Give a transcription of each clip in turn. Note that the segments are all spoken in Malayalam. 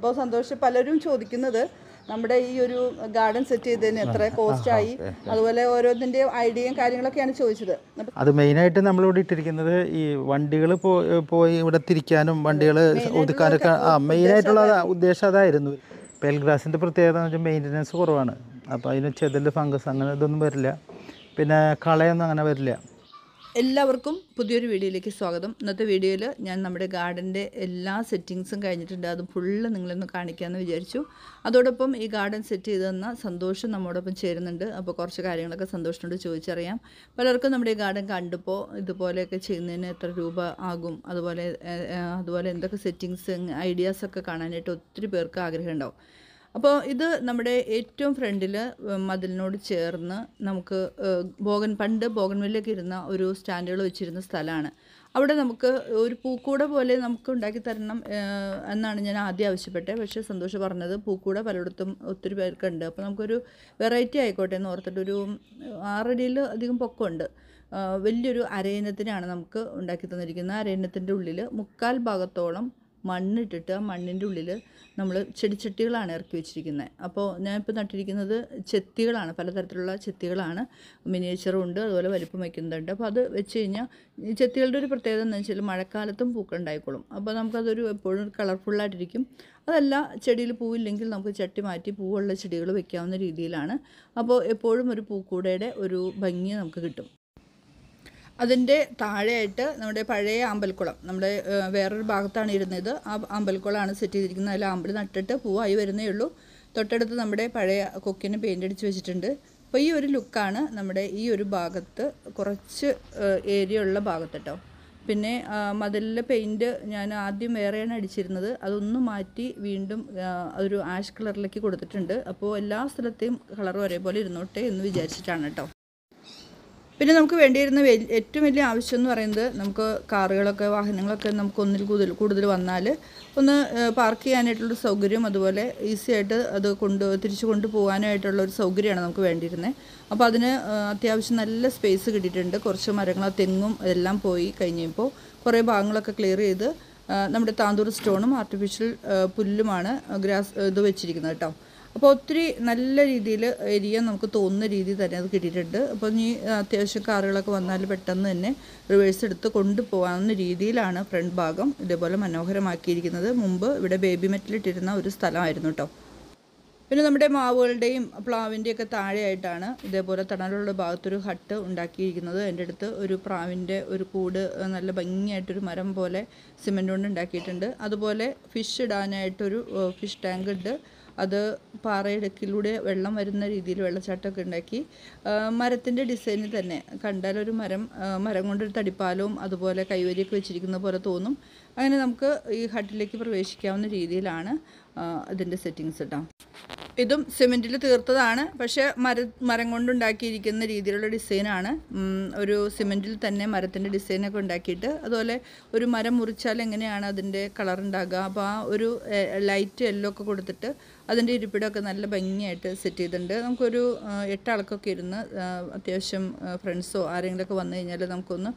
അപ്പോൾ സന്തോഷം പലരും ചോദിക്കുന്നത് നമ്മുടെ ഈ ഒരു ഗാർഡൻ സെറ്റ് ചെയ്തതിന് എത്ര കോസ്റ്റ് ആയി അതുപോലെ ഓരോന്നിന്റെ ഐഡിയയും കാര്യങ്ങളൊക്കെയാണ് ചോദിച്ചത് അത് മെയിനായിട്ട് നമ്മളിവിടെ ഇട്ടിരിക്കുന്നത് ഈ വണ്ടികൾ പോയി ഇവിടെ തിരിക്കാനും വണ്ടികൾ ഒതുക്കാനൊക്കെ ആ മെയിനായിട്ടുള്ള ഉദ്ദേശം അതായിരുന്നു പെൽഗ്രാസിന്റെ പ്രത്യേകത എന്ന് വെച്ചാൽ മെയിൻ്റനൻസ് കുറവാണ് അപ്പോൾ അതിന് ചെതല് ഫംഗസ് അങ്ങനെ ഇതൊന്നും വരില്ല പിന്നെ കളയൊന്നും അങ്ങനെ വരില്ല എല്ലാവർക്കും പുതിയൊരു വീഡിയോയിലേക്ക് സ്വാഗതം ഇന്നത്തെ വീഡിയോയിൽ ഞാൻ നമ്മുടെ ഗാർഡൻ്റെ എല്ലാ സെറ്റിങ്സും കഴിഞ്ഞിട്ടുണ്ട് അത് ഫുള്ള് നിങ്ങളൊന്ന് കാണിക്കാമെന്ന് വിചാരിച്ചു അതോടൊപ്പം ഈ ഗാർഡൻ സെറ്റ് ചെയ്ത് തന്ന സന്തോഷം നമ്മോടൊപ്പം ചേരുന്നുണ്ട് അപ്പോൾ കുറച്ച് കാര്യങ്ങളൊക്കെ സന്തോഷത്തോട് ചോദിച്ചറിയാം പലർക്കും നമ്മുടെ ഈ ഗാർഡൻ കണ്ടപ്പോൾ ഇതുപോലെയൊക്കെ ചെയ്യുന്നതിന് എത്ര രൂപ ആകും അതുപോലെ അതുപോലെ എന്തൊക്കെ സെറ്റിങ്സ് ഐഡിയാസൊക്കെ കാണാനായിട്ട് ഒത്തിരി പേർക്ക് ആഗ്രഹമുണ്ടാവും അപ്പോൾ ഇത് നമ്മുടെ ഏറ്റവും ഫ്രണ്ടിൽ മതിലിനോട് ചേർന്ന് നമുക്ക് ബോഗൻ പണ്ട് ബോഗൻവില്ലൊക്കെ ഇരുന്ന ഒരു സ്റ്റാൻഡുകൾ വെച്ചിരുന്ന സ്ഥലമാണ് അവിടെ നമുക്ക് ഒരു പൂക്കൂട പോലെ നമുക്ക് ഉണ്ടാക്കി തരണം എന്നാണ് ഞാൻ ആദ്യം ആവശ്യപ്പെട്ടത് പക്ഷേ സന്തോഷ് പറഞ്ഞത് പൂക്കൂട പലയിടത്തും ഒത്തിരി പേർക്കുണ്ട് അപ്പോൾ നമുക്കൊരു വെറൈറ്റി ആയിക്കോട്ടെ എന്ന് ഒരു ആറടിയിൽ അധികം പൊക്കമുണ്ട് വലിയൊരു അരയനത്തിനാണ് നമുക്ക് ഉണ്ടാക്കി തന്നിരിക്കുന്നത് അരയനത്തിൻ്റെ ഉള്ളിൽ മുക്കാൽ ഭാഗത്തോളം മണ്ണിട്ടിട്ട് ആ മണ്ണിൻ്റെ ഉള്ളിൽ നമ്മൾ ചെടിച്ചട്ടികളാണ് ഇറക്കി വെച്ചിരിക്കുന്നത് അപ്പോൾ ഞാനിപ്പോൾ നട്ടിരിക്കുന്നത് ചെത്തികളാണ് പലതരത്തിലുള്ള ചെത്തികളാണ് മിനിയേച്ചറും ഉണ്ട് അതുപോലെ വലിപ്പം വയ്ക്കുന്നുണ്ട് അപ്പോൾ അത് വെച്ച് കഴിഞ്ഞാൽ ഈ ചെത്തികളുടെ ഒരു പ്രത്യേകത എന്താണെന്ന് വെച്ചാൽ മഴക്കാലത്തും പൂക്കളുണ്ടായിക്കോളും അപ്പോൾ നമുക്കതൊരു എപ്പോഴും കളർഫുള്ളായിട്ടിരിക്കും അതല്ല ചെടിയിൽ പൂവില്ലെങ്കിൽ നമുക്ക് ചട്ടി മാറ്റി പൂവുള്ള ചെടികൾ വെക്കാവുന്ന രീതിയിലാണ് അപ്പോൾ എപ്പോഴും ഒരു പൂക്കൂടയുടെ ഒരു ഭംഗി നമുക്ക് കിട്ടും അതിൻ്റെ താഴെയായിട്ട് നമ്മുടെ പഴയ അമ്പൽക്കുളം നമ്മുടെ വേറൊരു ഭാഗത്താണ് ഇരുന്നത് ആ അമ്പൽക്കുളമാണ് സെറ്റ് ചെയ്തിരിക്കുന്നത് അതിൽ അമ്പൽ നട്ടിട്ട് പൂവായി വരുന്നേ ഉള്ളൂ തൊട്ടടുത്ത് നമ്മുടെ പഴയ കൊക്കിന് പെയിൻ്റ് അടിച്ച് വെച്ചിട്ടുണ്ട് അപ്പോൾ ഈ ഒരു ലുക്കാണ് നമ്മുടെ ഈ ഒരു ഭാഗത്ത് കുറച്ച് ഏരിയ ഉള്ള ഭാഗത്ത് കേട്ടോ പിന്നെ മതിലിലെ പെയിൻറ്റ് ഞാൻ ആദ്യം വേറെയാണ് അടിച്ചിരുന്നത് അതൊന്ന് മാറ്റി വീണ്ടും ഒരു ആഷ് കളറിലേക്ക് കൊടുത്തിട്ടുണ്ട് അപ്പോൾ എല്ലാ സ്ഥലത്തെയും കളർ ഒരേപോലെ ഇരുന്നോട്ടെ എന്ന് വിചാരിച്ചിട്ടാണ് കേട്ടോ പിന്നെ നമുക്ക് വേണ്ടിയിരുന്ന ഏറ്റവും വലിയ ആവശ്യം എന്ന് പറയുന്നത് നമുക്ക് കാറുകളൊക്കെ വാഹനങ്ങളൊക്കെ നമുക്ക് ഒന്നിൽ കൂടുതൽ കൂടുതൽ വന്നാൽ ഒന്ന് പാർക്ക് ചെയ്യാനായിട്ടുള്ള സൗകര്യം അതുപോലെ ഈസി ആയിട്ട് അത് കൊണ്ട് തിരിച്ചു കൊണ്ടുപോകാനായിട്ടുള്ള ഒരു സൗകര്യമാണ് നമുക്ക് വേണ്ടിയിരുന്നത് അപ്പോൾ അതിന് അത്യാവശ്യം നല്ല സ്പേസ് കിട്ടിയിട്ടുണ്ട് കുറച്ച് മരങ്ങൾ തെങ്ങും എല്ലാം പോയി കഴിഞ്ഞപ്പോൾ കുറേ ഭാഗങ്ങളൊക്കെ ക്ലിയർ ചെയ്ത് നമ്മുടെ താന്തൂർ സ്റ്റോണും ആർട്ടിഫിഷ്യൽ പുല്ലുമാണ് ഗ്രാസ് ഇത് വെച്ചിരിക്കുന്നത് കേട്ടോ അപ്പോൾ ഒത്തിരി നല്ല രീതിയിൽ എരിയാൻ നമുക്ക് തോന്നുന്ന രീതിയിൽ തന്നെ അത് കിട്ടിയിട്ടുണ്ട് അപ്പോൾ ഇനി അത്യാവശ്യം കാറുകളൊക്കെ വന്നാൽ പെട്ടെന്ന് തന്നെ റിവേഴ്സ് എടുത്ത് കൊണ്ടുപോകാവുന്ന രീതിയിലാണ് ഫ്രണ്ട് ഭാഗം ഇതേപോലെ മനോഹരമാക്കിയിരിക്കുന്നത് മുമ്പ് ഇവിടെ ബേബി മെറ്റിലിട്ടിരുന്ന ഒരു സ്ഥലമായിരുന്നു കേട്ടോ പിന്നെ നമ്മുടെ മാവുകളുടെയും പ്ലാവിൻ്റെയൊക്കെ താഴെയായിട്ടാണ് ഇതേപോലെ തണലുള്ള ഭാഗത്തൊരു ഹട്ട് ഉണ്ടാക്കിയിരിക്കുന്നത് എൻ്റെ അടുത്ത് ഒരു പ്രാവിൻ്റെ ഒരു കൂട് നല്ല ഭംഗിയായിട്ടൊരു മരം പോലെ സിമെൻ്റ് കൊണ്ട് ഉണ്ടാക്കിയിട്ടുണ്ട് അതുപോലെ ഫിഷ് ഇടാനായിട്ടൊരു ഫിഷ് ടാങ്ക് ഉണ്ട് അത് പാറയിടുക്കിലൂടെ വെള്ളം വരുന്ന രീതിയിൽ വെള്ളച്ചാട്ടമൊക്കെ ഉണ്ടാക്കി മരത്തിൻ്റെ ഡിസൈനിൽ തന്നെ കണ്ടാൽ ഒരു മരം മരം കൊണ്ടൊരു തടിപ്പാലവും അതുപോലെ കൈവരിയൊക്കെ വെച്ചിരിക്കുന്ന പോലെ തോന്നും അങ്ങനെ നമുക്ക് ഈ ഹട്ടിലേക്ക് പ്രവേശിക്കാവുന്ന രീതിയിലാണ് ഇതിൻ്റെ സെറ്റിങ്സ് ഇട്ടാം ഇതും സിമെൻറ്റിൽ തീർത്തതാണ് പക്ഷേ മര മരം കൊണ്ടുണ്ടാക്കിയിരിക്കുന്ന രീതിയിലുള്ള ഡിസൈനാണ് ഒരു സിമെൻറ്റിൽ തന്നെ മരത്തിൻ്റെ ഡിസൈനൊക്കെ ഉണ്ടാക്കിയിട്ട് അതുപോലെ ഒരു മരം മുറിച്ചാൽ എങ്ങനെയാണ് അതിൻ്റെ കളർ ഉണ്ടാകുക അപ്പോൾ ആ ഒരു ലൈറ്റ് യെല്ലോ ഒക്കെ കൊടുത്തിട്ട് അതിൻ്റെ ഇരിപ്പിടമൊക്കെ നല്ല ഭംഗിയായിട്ട് സെറ്റ് ചെയ്തിട്ടുണ്ട് നമുക്കൊരു എട്ടാൾക്കൊക്കെ ഇരുന്ന് അത്യാവശ്യം ഫ്രണ്ട്സോ ആരെങ്കിലുമൊക്കെ വന്നു കഴിഞ്ഞാൽ നമുക്കൊന്ന്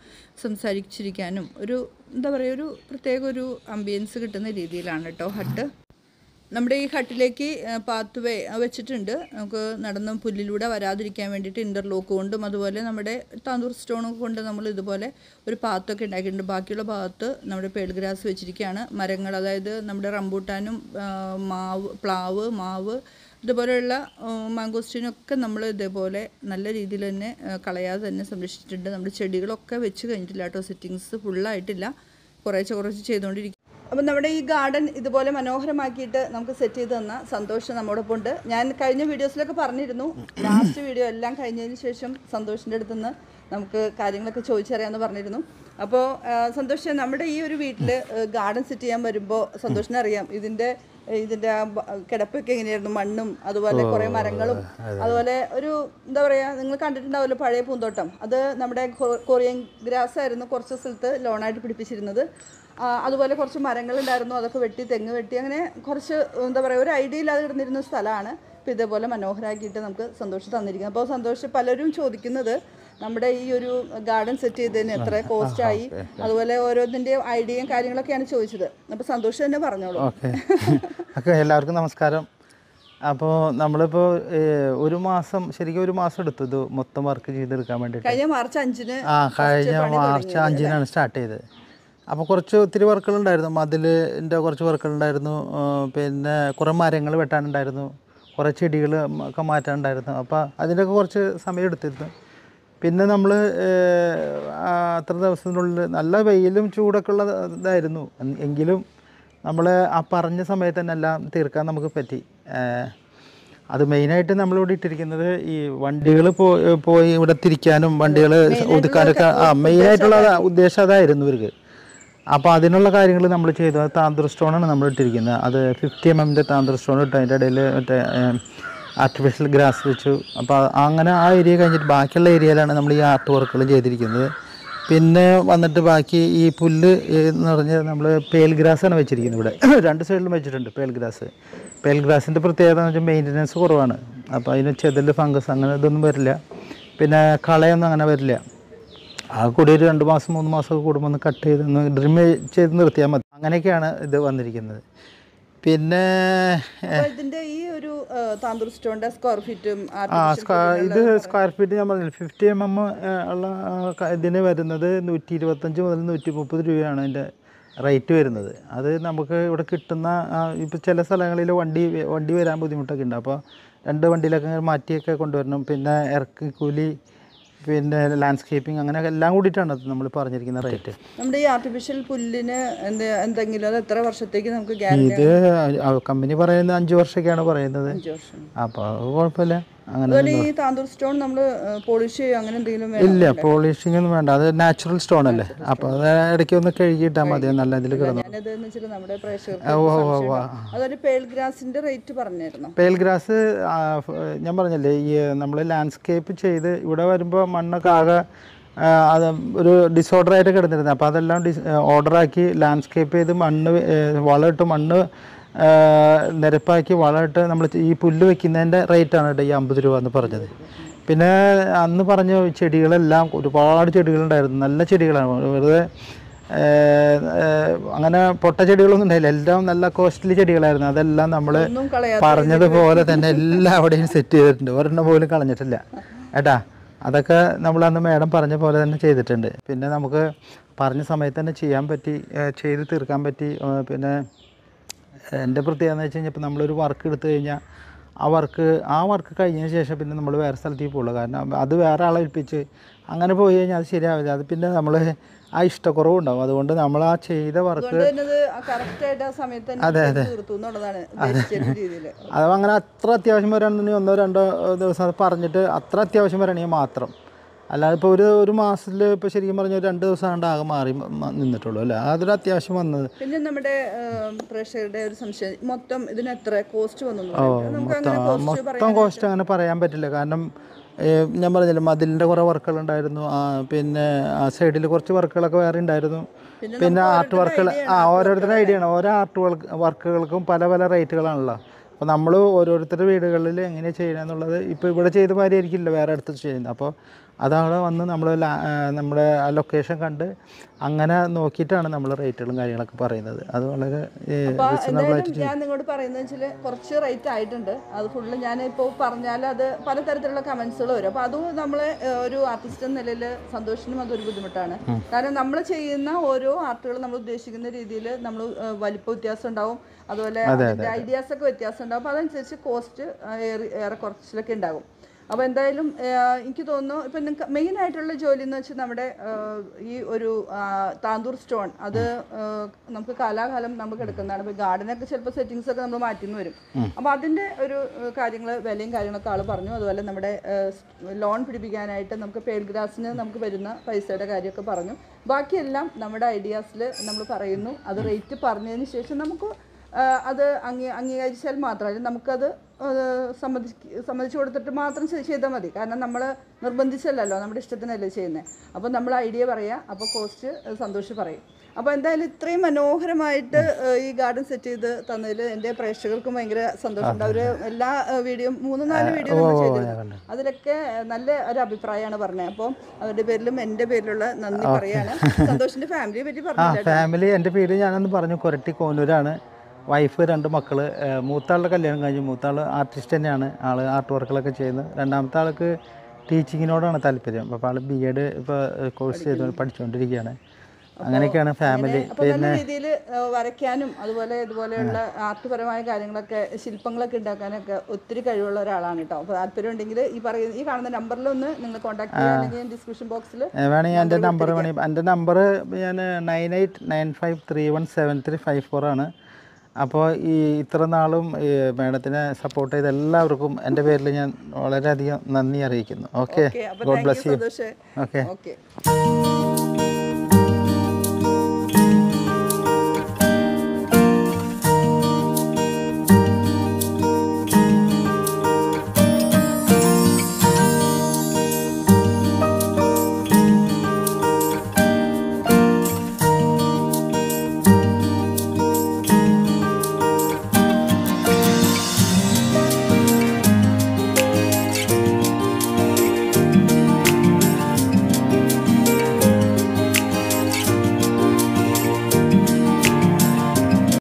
സംസാരിച്ചിരിക്കാനും ഒരു എന്താ പറയുക ഒരു പ്രത്യേക ഒരു അംബിയൻസ് കിട്ടുന്ന രീതിയിലാണ് കേട്ടോ ഹട്ട് നമ്മുടെ ഈ ഹട്ടിലേക്ക് പാത്ത് വേ വെച്ചിട്ടുണ്ട് നമുക്ക് നടന്ന് പുല്ലിലൂടെ വരാതിരിക്കാൻ വേണ്ടിയിട്ട് ഇൻ്റർലോക്ക് കൊണ്ടും അതുപോലെ നമ്മുടെ താന്തൂർ സ്റ്റോൺ കൊണ്ട് നമ്മൾ ഇതുപോലെ ഒരു പാത്തൊക്കെ ഉണ്ടാക്കിയിട്ടുണ്ട് ബാക്കിയുള്ള ഭാഗത്ത് നമ്മുടെ പേൾഗ്രാസ് വെച്ചിരിക്കുകയാണ് മരങ്ങൾ അതായത് നമ്മുടെ റംബൂട്ടാനും മാവ് പ്ലാവ് മാവ് ഇതുപോലെയുള്ള മാങ്കോസ്റ്റീനൊക്കെ നമ്മൾ ഇതേപോലെ നല്ല രീതിയിൽ തന്നെ കളയാതെ തന്നെ സംരക്ഷിച്ചിട്ടുണ്ട് നമ്മുടെ ചെടികളൊക്കെ വെച്ച് കഴിഞ്ഞിട്ടില്ല കേട്ടോ സെറ്റിങ്സ് ഫുള്ളായിട്ടില്ല കുറേശ്ശെ കുറച്ച് ചെയ്തുകൊണ്ടിരിക്കും അപ്പം നമ്മുടെ ഈ ഗാർഡൻ ഇതുപോലെ മനോഹരമാക്കിയിട്ട് നമുക്ക് സെറ്റ് ചെയ്ത് തന്ന സന്തോഷം നമ്മോടൊപ്പം ഉണ്ട് ഞാൻ കഴിഞ്ഞ വീഡിയോസിലൊക്കെ പറഞ്ഞിരുന്നു ലാസ്റ്റ് വീഡിയോ എല്ലാം കഴിഞ്ഞതിന് ശേഷം സന്തോഷിൻ്റെ അടുത്തുനിന്ന് നമുക്ക് കാര്യങ്ങളൊക്കെ ചോദിച്ചറിയാമെന്ന് പറഞ്ഞിരുന്നു അപ്പോൾ സന്തോഷ് നമ്മുടെ ഈ ഒരു വീട്ടിൽ ഗാർഡൻ സെറ്റ് ചെയ്യാൻ വരുമ്പോൾ സന്തോഷിനെ അറിയാം ഇതിൻ്റെ ഇതിൻ്റെ കിടപ്പൊക്കെ എങ്ങനെയായിരുന്നു മണ്ണും അതുപോലെ കുറേ മരങ്ങളും അതുപോലെ ഒരു എന്താ പറയുക നിങ്ങൾ കണ്ടിട്ടുണ്ടാവുമല്ലോ പഴയ പൂന്തോട്ടം അത് നമ്മുടെ കൊറിയൻ ഗ്രാസ് ആയിരുന്നു കുറച്ച് സ്ഥലത്ത് ലോണായിട്ട് പിടിപ്പിച്ചിരുന്നത് അതുപോലെ കുറച്ച് മരങ്ങളുണ്ടായിരുന്നു അതൊക്കെ വെട്ടി തെങ്ങ് വെട്ടി അങ്ങനെ കുറച്ച് എന്താ പറയുക ഒരു ഐഡിയ ഇല്ലാതെ കിടന്നിരുന്ന സ്ഥലമാണ് അപ്പോൾ ഇതേപോലെ മനോഹരമാക്കിയിട്ട് നമുക്ക് സന്തോഷം തന്നിരിക്കുന്നത് അപ്പോൾ സന്തോഷം പലരും ചോദിക്കുന്നത് നമ്മുടെ ഈ ഒരു ഗാർഡൻ സെറ്റ് ചെയ്തതിന് എത്ര കോസ്റ്റ് ആയി അതുപോലെ ഓരോന്നിൻ്റെയും ഐഡിയയും കാര്യങ്ങളൊക്കെയാണ് ചോദിച്ചത് അപ്പോൾ സന്തോഷം തന്നെ പറഞ്ഞോളൂ ഓക്കെ എല്ലാവർക്കും നമസ്കാരം അപ്പോൾ നമ്മളിപ്പോൾ ഒരു മാസം ശരിക്കും ഒരു മാസം എടുത്തു ഇത് മൊത്തം വർക്ക് ചെയ്തെടുക്കാൻ വേണ്ടിയിട്ട് കഴിഞ്ഞ മാർച്ച് അഞ്ചിന് ആ കഴിഞ്ഞ മാർച്ച് അഞ്ചിനാണ് സ്റ്റാർട്ട് ചെയ്തത് അപ്പോൾ കുറച്ച് ഒത്തിരി വർക്കുകളുണ്ടായിരുന്നു മതിലിൻ്റെ കുറച്ച് വർക്കുകളുണ്ടായിരുന്നു പിന്നെ കുറേ മരങ്ങൾ വെട്ടാനുണ്ടായിരുന്നു കുറേ ചെടികൾ ഒക്കെ മാറ്റാനുണ്ടായിരുന്നു അപ്പോൾ അതിൻ്റെയൊക്കെ കുറച്ച് സമയം എടുത്തിരുന്നു പിന്നെ നമ്മൾ അത്ര ദിവസത്തിനുള്ളിൽ നല്ല വെയിലും ചൂടൊക്കെ ഉള്ള ഇതായിരുന്നു എങ്കിലും നമ്മൾ ആ പറഞ്ഞ സമയത്ത് തന്നെ എല്ലാം തീർക്കാൻ നമുക്ക് പറ്റി അത് മെയിനായിട്ട് നമ്മളിവിടെ ഇട്ടിരിക്കുന്നത് ഈ വണ്ടികൾ പോയി ഇവിടെ തിരിക്കാനും വണ്ടികൾ ഒതുക്കാനൊക്കെ ആ മെയിനായിട്ടുള്ള ഉദ്ദേശം അതായിരുന്നു ഇവർക്ക് അപ്പോൾ അതിനുള്ള കാര്യങ്ങൾ നമ്മൾ ചെയ്തു അത് താന്തർ സ്റ്റോണാണ് നമ്മൾ ഇട്ടിരിക്കുന്നത് അത് ഫിഫ്റ്റി എം എമ്മിൻ്റെ താന്ത്ര സ്റ്റോൺ ഇട്ട് അതിൻ്റെ ഇടയിൽ മറ്റേ ആർട്ടിഫിഷ്യൽ ഗ്രാസ് വെച്ചു അപ്പോൾ അങ്ങനെ ആ ഏരിയ കഴിഞ്ഞിട്ട് ബാക്കിയുള്ള ഏരിയയിലാണ് നമ്മൾ ഈ ആർട്ട് വർക്കുകൾ ചെയ്തിരിക്കുന്നത് പിന്നെ വന്നിട്ട് ബാക്കി ഈ പുല്ല് എന്ന് പറഞ്ഞാൽ നമ്മൾ പേൽ ആണ് വെച്ചിരിക്കുന്നത് ഇവിടെ രണ്ട് സൈഡിലും വെച്ചിട്ടുണ്ട് പേൽ ഗ്രാസ് പേൽ ഗ്രാസിൻ്റെ പ്രത്യേകത എന്ന് വെച്ചാൽ മെയിൻ്റനൻസ് കുറവാണ് അപ്പോൾ അതിന് ചെതൽ ഫംഗസ് അങ്ങനെ ഇതൊന്നും വരില്ല പിന്നെ കളയൊന്നും അങ്ങനെ വരില്ല ആ കൂടി ഒരു രണ്ട് മാസം മൂന്ന് മാസമൊക്കെ കൂടുമ്പോൾ ഒന്ന് കട്ട് ചെയ്ത് ഒന്ന് ഡ്രിം ചെയ്ത് നിർത്തിയാൽ മതി അങ്ങനെയൊക്കെയാണ് ഇത് വന്നിരിക്കുന്നത് പിന്നെ ഇതിന്റെ ഈ ഒരു സ്ക്വയർ ഫീറ്റും ആ ഇത് സ്ക്വയർ ഫീറ്റ് ഞാൻ പറഞ്ഞില്ല ഫിഫ്റ്റി എം എം ഉള്ള ഇതിന് വരുന്നത് നൂറ്റി ഇരുപത്തഞ്ച് മുതൽ നൂറ്റി മുപ്പത് രൂപയാണ് അതിൻ്റെ റേറ്റ് വരുന്നത് അത് നമുക്ക് ഇവിടെ കിട്ടുന്ന ഇപ്പോൾ ചില സ്ഥലങ്ങളിൽ വണ്ടി വണ്ടി വരാൻ ബുദ്ധിമുട്ടൊക്കെ ഉണ്ട് അപ്പോൾ രണ്ട് വണ്ടിയിലൊക്കെ മാറ്റിയൊക്കെ കൊണ്ടുവരണം പിന്നെ ഇറക്കി കൂലി പിന്നെ ലാൻഡ്സ്കേപ്പിംഗ് അങ്ങനെ എല്ലാം കൂടിയിട്ടാണ് നമ്മൾ പറഞ്ഞിരിക്കുന്ന റേറ്റ് നമ്മുടെ ഈ ആർട്ടിഫിഷ്യൽ പുല്ലിന് എന്തെങ്കിലും അത് എത്ര വർഷത്തേക്ക് നമുക്ക് ഇത് കമ്പനി പറയുന്നത് അഞ്ച് വർഷമൊക്കെയാണ് പറയുന്നത് അപ്പോൾ കുഴപ്പമില്ല അങ്ങനെ താന്തൂർ സ്റ്റോൺ നമ്മൾ പോളിഷ് അങ്ങനെ എന്തെങ്കിലും ഇല്ല പോളിഷിംഗ് ഒന്നും വേണ്ട അത് നാച്ചുറൽ സ്റ്റോൺ അല്ലേ അപ്പോൾ അത് ഇടയ്ക്ക് ഒന്ന് കഴുകിയിട്ടാ മതി നല്ല ഇതിൽ കിടന്നു പേൽഗ്രാസ് അതൊരു റേറ്റ് ഞാൻ പറഞ്ഞല്ലേ ഈ നമ്മൾ ലാൻഡ്സ്കേപ്പ് ചെയ്ത് ഇവിടെ വരുമ്പോ മണ്ണൊക്കെ ആകെ അത് ഒരു ആയിട്ട് കിടന്നിരുന്നത് അപ്പോൾ അതെല്ലാം ഓർഡർ ആക്കി ലാൻഡ്സ്കേപ്പ് ചെയ്ത് മണ്ണ് വളമിട്ട് മണ്ണ് നിരപ്പാക്കി വളമിട്ട് നമ്മൾ ഈ പുല്ല് വെക്കുന്നതിൻ്റെ റേറ്റാണ് കേട്ടോ ഈ അമ്പത് രൂപ എന്ന് പറഞ്ഞത് പിന്നെ അന്ന് പറഞ്ഞ ചെടികളെല്ലാം ഒരുപാട് ചെടികളുണ്ടായിരുന്നു നല്ല ചെടികളാണ് വെറുതെ അങ്ങനെ പൊട്ട ചെടികളൊന്നും ഉണ്ടായില്ല എല്ലാം നല്ല കോസ്റ്റ്ലി ചെടികളായിരുന്നു അതെല്ലാം നമ്മൾ പറഞ്ഞതുപോലെ തന്നെ എല്ലാം അവിടെയും സെറ്റ് ചെയ്തിട്ടുണ്ട് ഒരെണ്ണം പോലും കളഞ്ഞിട്ടില്ല ഏട്ടാ അതൊക്കെ നമ്മൾ അന്ന് മേഡം പറഞ്ഞ പോലെ തന്നെ ചെയ്തിട്ടുണ്ട് പിന്നെ നമുക്ക് പറഞ്ഞ സമയത്ത് തന്നെ ചെയ്യാൻ പറ്റി ചെയ്ത് തീർക്കാൻ പറ്റി പിന്നെ എൻ്റെ പ്രത്യേകത എന്ന് വെച്ച് കഴിഞ്ഞാൽ ഇപ്പോൾ നമ്മളൊരു വർക്ക് എടുത്തു കഴിഞ്ഞാൽ ആ വർക്ക് ആ വർക്ക് കഴിഞ്ഞതിന് ശേഷം പിന്നെ നമ്മൾ വേറെ സ്ഥലത്തേക്ക് പോകുള്ളൂ കാരണം അത് വേറെ ആളെ ഏൽപ്പിച്ച് അങ്ങനെ പോയി കഴിഞ്ഞാൽ അത് ശരിയാവില്ല അത് പിന്നെ നമ്മൾ ആ ഇഷ്ടക്കുറവ് ഉണ്ടാവും അതുകൊണ്ട് നമ്മൾ ആ ചെയ്ത വർക്ക് അതെ അതെ അതെ അങ്ങനെ അത്ര അത്യാവശ്യം വരാണെന്നുണ്ടെങ്കിൽ ഒന്നോ രണ്ടോ ദിവസം അത് പറഞ്ഞിട്ട് അത്ര അത്യാവശ്യം വരണമെങ്കിൽ മാത്രം അല്ലാതെ ഇപ്പോൾ ഒരു ഒരു മാസത്തിൽ ഇപ്പോൾ ശരിക്കും പറഞ്ഞാൽ ഒരു രണ്ട് ദിവസം കണ്ട് ആകെ മാറി നിന്നിട്ടുള്ളൂ അല്ലേ അതൊരു അത്യാവശ്യം വന്നത് പിന്നെ നമ്മുടെ പ്രേക്ഷകരുടെ ഒരു സംശയം മൊത്തം ഇതിന് എത്ര കോസ്റ്റ് വന്നു ഓ മൊത്തം മൊത്തം കോസ്റ്റ് അങ്ങനെ പറയാൻ പറ്റില്ല കാരണം ഞാൻ പറഞ്ഞില്ലേ മതിലിൻ്റെ കുറേ വർക്കുകൾ ഉണ്ടായിരുന്നു പിന്നെ ആ സൈഡിൽ കുറച്ച് വർക്കുകളൊക്കെ വേറെ ഉണ്ടായിരുന്നു പിന്നെ ആർട്ട് വർക്കുകൾ ആ ഓരോരുത്തരുടെ ഐഡിയ ആണ് ഓരോ ആർട്ട് വർക്കുകൾക്കും പല പല റേറ്റുകളാണല്ലോ അപ്പോൾ നമ്മൾ ഓരോരുത്തരുടെ വീടുകളിൽ എങ്ങനെയാണ് ചെയ്യണമെന്നുള്ളത് ഇപ്പോൾ ഇവിടെ ചെയ്ത മാതിരി ആയിരിക്കില്ല വേറെ അടുത്ത് ചെയ്യുന്നത് അപ്പോൾ അതവിടെ വന്ന് നമ്മൾ നമ്മുടെ ആ ലൊക്കേഷൻ കണ്ട് അങ്ങനെ നോക്കിയിട്ടാണ് നമ്മൾ റേറ്റുകളും കാര്യങ്ങളൊക്കെ പറയുന്നത് അത് വളരെ ഞാൻ നിങ്ങളോട് പറയുന്നത് വെച്ചാൽ കുറച്ച് റേറ്റ് ആയിട്ടുണ്ട് അത് ഫുള്ള് ഞാൻ ഇപ്പോൾ പറഞ്ഞാൽ അത് പലതരത്തിലുള്ള കമൻസുകൾ വരും അപ്പോൾ അതും നമ്മൾ ഒരു ആർട്ടിസ്റ്റ് എന്ന നിലയിൽ സന്തോഷത്തിനും അതൊരു ബുദ്ധിമുട്ടാണ് കാരണം നമ്മൾ ചെയ്യുന്ന ഓരോ ആർട്ടുകൾ നമ്മൾ ഉദ്ദേശിക്കുന്ന രീതിയിൽ നമ്മൾ വലിപ്പ വ്യത്യാസം ഉണ്ടാവും അതുപോലെ ഐഡിയാസ് ഒക്കെ വ്യത്യാസം ഉണ്ടാവും അപ്പോൾ അതനുസരിച്ച് കോസ്റ്റ് ഏറെ കുറച്ചിലൊക്കെ ഉണ്ടാകും അപ്പോൾ എന്തായാലും എനിക്ക് തോന്നുന്നു ഇപ്പം നിങ്ങൾക്ക് ആയിട്ടുള്ള ജോലി എന്ന് വെച്ചാൽ നമ്മുടെ ഈ ഒരു താന്തൂർ സ്റ്റോൺ അത് നമുക്ക് കാലാകാലം നമുക്ക് എടുക്കുന്നതാണ് ഇപ്പോൾ ഗാർഡനൊക്കെ ചിലപ്പോൾ സെറ്റിങ്സ് ഒക്കെ നമ്മൾ മാറ്റിന്ന് വരും അപ്പോൾ അതിൻ്റെ ഒരു കാര്യങ്ങൾ വിലയും കാര്യങ്ങളൊക്കെ ആൾ പറഞ്ഞു അതുപോലെ നമ്മുടെ ലോൺ പിടിപ്പിക്കാനായിട്ട് നമുക്ക് പേഡ് നമുക്ക് വരുന്ന പൈസയുടെ കാര്യമൊക്കെ പറഞ്ഞു ബാക്കിയെല്ലാം നമ്മുടെ ഐഡിയാസിൽ നമ്മൾ പറയുന്നു അത് റേറ്റ് പറഞ്ഞതിന് ശേഷം നമുക്ക് അത് അംഗീ അംഗീകരിച്ചാൽ മാത്രമല്ല നമുക്കത് സമ്മതി സമ്മതിച്ചു കൊടുത്തിട്ട് മാത്രം ചെയ്താൽ മതി കാരണം നമ്മൾ നിർബന്ധിച്ചല്ലല്ലോ നമ്മുടെ ഇഷ്ടത്തിനല്ലേ ചെയ്യുന്നത് അപ്പോൾ നമ്മൾ ഐഡിയ പറയുക അപ്പോൾ കോസ്റ്റ് സന്തോഷ് പറയും അപ്പോൾ എന്തായാലും ഇത്രയും മനോഹരമായിട്ട് ഈ ഗാർഡൻ സെറ്റ് ചെയ്ത് തന്നതിൽ എൻ്റെ പ്രേക്ഷകർക്കും ഭയങ്കര സന്തോഷമുണ്ട് അവർ എല്ലാ വീഡിയോ മൂന്ന് നാല് വീഡിയോ അതിലൊക്കെ നല്ല ഒരു അഭിപ്രായമാണ് പറഞ്ഞത് അപ്പോൾ അവരുടെ പേരിലും എൻ്റെ പേരിലുള്ള നന്ദി പറയാണ് സന്തോഷിൻ്റെ ഫാമിലിയെ പറ്റി പറഞ്ഞു ഫാമിലി എൻ്റെ പേര് ഞാനൊന്ന് പറഞ്ഞു കൊരട്ടി കോനൂരാണ് വൈഫ് രണ്ട് മക്കൾ മൂത്താളുടെ കല്യാണം കഴിഞ്ഞു മൂത്താൾ ആർട്ടിസ്റ്റ് തന്നെയാണ് ആൾ ആർട്ട് വർക്കുകളൊക്കെ ചെയ്യുന്നത് രണ്ടാമത്തെ ആൾക്ക് ടീച്ചിങ്ങിനോടാണ് താല്പര്യം അപ്പോൾ ആൾ ബി എഡ് ഇപ്പോൾ കോഴ്സ് ചെയ്ത് പഠിച്ചുകൊണ്ടിരിക്കുകയാണ് അങ്ങനെയൊക്കെയാണ് ഫാമിലി പിന്നെ രീതിയിൽ വരയ്ക്കാനും അതുപോലെ ഇതുപോലെയുള്ള ആർട്ട്പരമായ കാര്യങ്ങളൊക്കെ ശില്പങ്ങളൊക്കെ ഉണ്ടാക്കാനൊക്കെ ഒത്തിരി കഴിവുള്ള ഒരാളാണ് കേട്ടോ അപ്പോൾ താല്പര്യം ഉണ്ടെങ്കിൽ ഈ പറയുന്ന ഈ കാണുന്ന നമ്പറിലൊന്ന് ഒന്ന് നിങ്ങൾ കോൺടാക്ട് ചെയ്യുകയാണെങ്കിൽ ഡിസ്ക്രിപ്ഷൻ ബോക്സിൽ വേണമെങ്കിൽ എൻ്റെ നമ്പർ വേണമെങ്കിൽ എൻ്റെ നമ്പർ ഞാൻ nine eight nine five three one seven three five four ആണ് അപ്പോൾ ഈ ഇത്ര നാളും മാഡത്തിനെ സപ്പോർട്ട് ചെയ്ത എല്ലാവർക്കും എൻ്റെ പേരിൽ ഞാൻ വളരെയധികം നന്ദി അറിയിക്കുന്നു okay God bless you okay